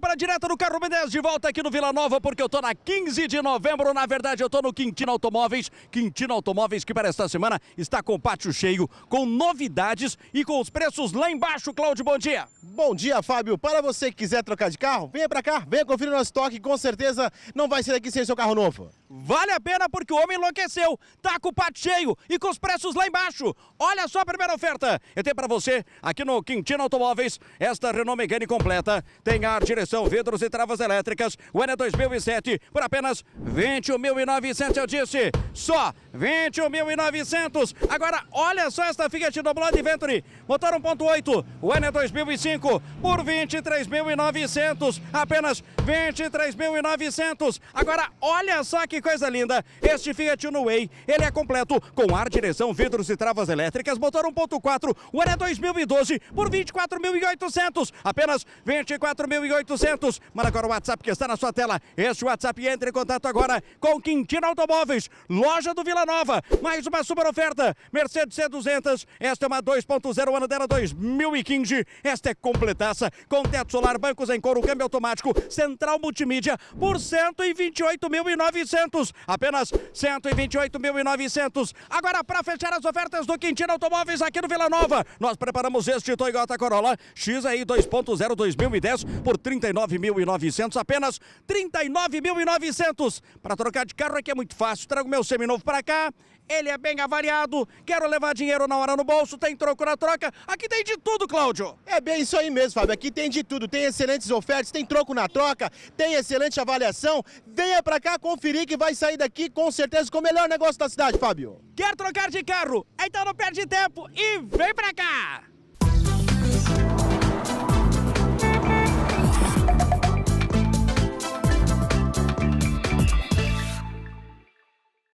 para direto do carro B10 de volta aqui no Vila Nova, porque eu tô na 15 de novembro. Na verdade, eu tô no Quintino Automóveis. Quintino Automóveis, que para esta semana está com pátio cheio, com novidades e com os preços lá embaixo. Cláudio, bom dia. Bom dia, Fábio. Para você que quiser trocar de carro, venha para cá, venha conferir nosso estoque. Com certeza não vai ser daqui sem seu carro novo. Vale a pena porque o homem enlouqueceu. Tá com o pátio cheio e com os preços lá embaixo. Olha só a primeira oferta. Eu tenho para você aqui no Quintino Automóveis esta Renault Megane completa. Tem ar direção são vidros e travas elétricas. O ano é 2007 por apenas 20.900. eu é disse só 21.900. Agora, olha só esta Fiat Doblade Venturi. Motor 1.8, o ano é 2005, por 23.900. Apenas 23.900. Agora, olha só que coisa linda. Este Fiat Uno Way, ele é completo com ar, direção, vidros e travas elétricas. Motor 1.4, o ano é 2012, por 24.800. Apenas 24.800. Manda agora o WhatsApp que está na sua tela. Este WhatsApp entra em contato agora com Quintino Automóveis loja do Vila Nova. Mais uma super oferta. Mercedes C200. Esta é uma 2.0, ano dela 2015. Esta é completaça. Com teto solar, bancos em couro, câmbio automático, central multimídia por 128.900. Apenas 128.900. Agora, para fechar as ofertas do Quintino Automóveis aqui no Vila Nova, nós preparamos este Toyota Corolla XRI 2.0 2010 por 39.900. Apenas 39.900. Para trocar de carro aqui é, é muito fácil. Trago meu seminovo para cá. Ele é bem avariado, quero levar dinheiro na hora no bolso, tem troco na troca. Aqui tem de tudo, Cláudio. É bem isso aí mesmo, Fábio. Aqui tem de tudo. Tem excelentes ofertas, tem troco na troca, tem excelente avaliação. Venha pra cá conferir que vai sair daqui com certeza com o melhor negócio da cidade, Fábio. Quer trocar de carro? Então não perde tempo e vem pra cá!